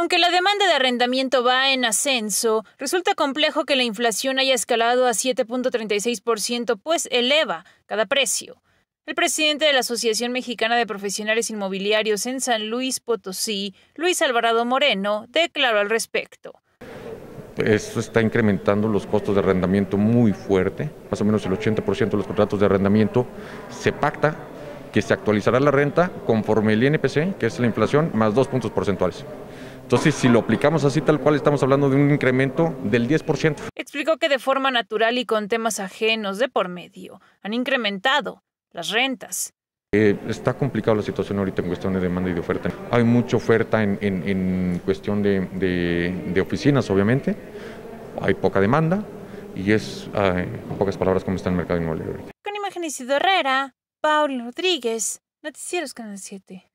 Aunque la demanda de arrendamiento va en ascenso, resulta complejo que la inflación haya escalado a 7.36%, pues eleva cada precio. El presidente de la Asociación Mexicana de Profesionales Inmobiliarios en San Luis Potosí, Luis Alvarado Moreno, declaró al respecto. Esto está incrementando los costos de arrendamiento muy fuerte. Más o menos el 80% de los contratos de arrendamiento se pacta que se actualizará la renta conforme el INPC, que es la inflación, más dos puntos porcentuales. Entonces, si lo aplicamos así tal cual, estamos hablando de un incremento del 10%. Explicó que de forma natural y con temas ajenos de por medio, han incrementado las rentas. Eh, está complicada la situación ahorita en cuestión de demanda y de oferta. Hay mucha oferta en, cuestión de, oficinas, obviamente. Hay poca demanda y es, en pocas palabras, como está el mercado inmobiliario ahorita. Con Imagen Isidro Herrera, Paul Rodríguez, Noticieros Canal 7.